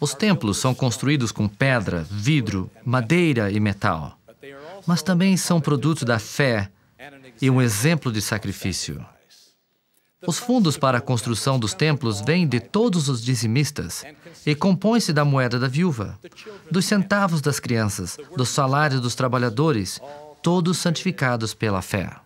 Os templos são construídos com pedra, vidro, madeira e metal, mas também são produtos da fé e um exemplo de sacrifício. Os fundos para a construção dos templos vêm de todos os dizimistas e compõem-se da moeda da viúva, dos centavos das crianças, do salário dos trabalhadores, todos santificados pela fé.